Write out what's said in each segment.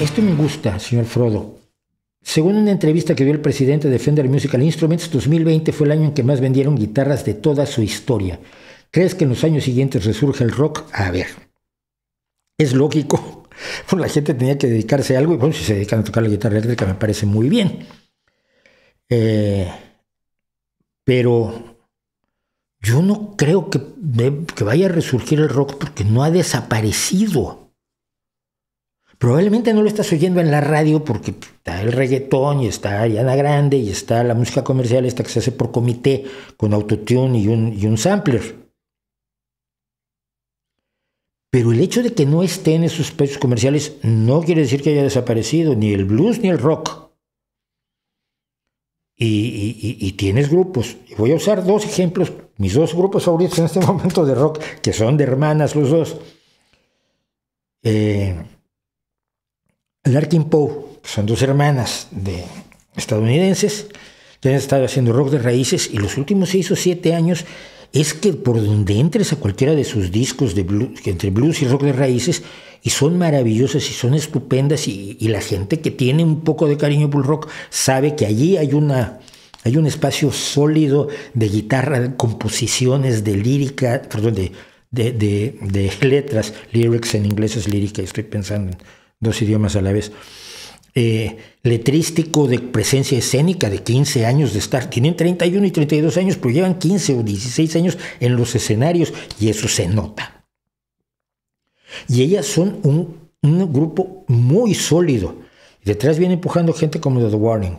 Esto me gusta, señor Frodo. Según una entrevista que dio el presidente de Fender Musical Instruments, 2020 fue el año en que más vendieron guitarras de toda su historia. ¿Crees que en los años siguientes resurge el rock? A ver. Es lógico. la gente tenía que dedicarse a algo y bueno, si se dedican a tocar la guitarra eléctrica me parece muy bien. Eh, pero yo no creo que vaya a resurgir el rock porque no ha desaparecido. Probablemente no lo estás oyendo en la radio porque está el reggaetón y está Ariana Grande y está la música comercial esta que se hace por comité con autotune y un, un sampler. Pero el hecho de que no estén en esos precios comerciales no quiere decir que haya desaparecido ni el blues ni el rock. Y, tienes grupos. voy a usar dos ejemplos, mis dos grupos favoritos en este momento de rock, que son de hermanas los dos. Eh, Larkin Poe, son dos hermanas de estadounidenses que han estado haciendo rock de raíces y los últimos seis o siete años es que por donde entres a cualquiera de sus discos de blues, entre blues y rock de raíces, y son maravillosas y son estupendas, y, la gente que tiene un poco de cariño por el rock sabe que allí hay una... Hay un espacio sólido de guitarra, composiciones, de lírica, perdón, de, de, de letras, lyrics en inglés es lírica, estoy pensando en, dos idiomas a la vez. Eh, letrístico de presencia escénica de 15 años de estar. Tienen 31 y 32 años, pero llevan 15 o 16 años en los escenarios y eso se nota. Y ellas son un, un grupo muy sólido. Detrás viene empujando gente como The Warning,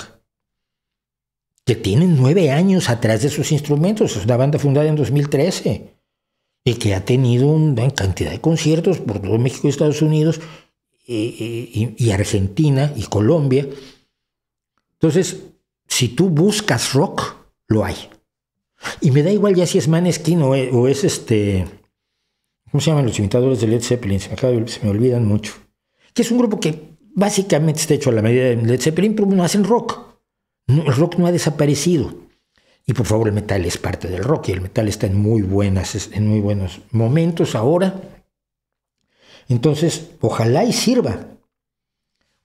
que tienen nueve años atrás de sus instrumentos. Es una banda fundada en 2013 y que ha tenido una cantidad de conciertos por todo México y Estados Unidos eh, eh, y, Argentina y Colombia. Entonces, si tú buscas rock, lo hay. Y me da igual ya si es Maneskin o, o es este. ¿Cómo se llaman los imitadores de Led Zeppelin? Se me, olvidan mucho. Que es un grupo que básicamente está hecho a la medida de Led Zeppelin, pero no hacen rock. el rock no ha desaparecido. Y por favor, el metal es parte del rock y el metal está en muy, buenas, en muy buenos momentos ahora. Entonces, ojalá y sirva.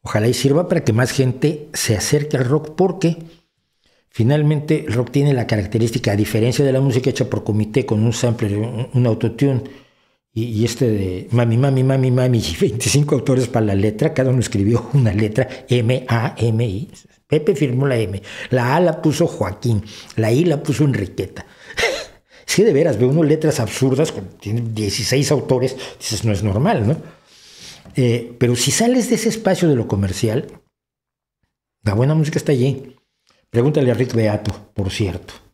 Ojalá y sirva para que más gente se acerque al rock porque finalmente el rock tiene la característica, a diferencia de la música hecha por comité con un sample, un, autotune y, este de mami, mami, mami, mami, y 25 autores para la letra, cada uno escribió una letra, M, A, M, I. Pepe firmó la M, la A la puso Joaquín, la I la puso Enriqueta. si de veras, ve uno letras absurdas, tiene 16 autores, dices, no es normal, ¿no? Eh, pero si sales de ese espacio de lo comercial, la buena música está allí. Pregúntale a Rick Beato, por cierto.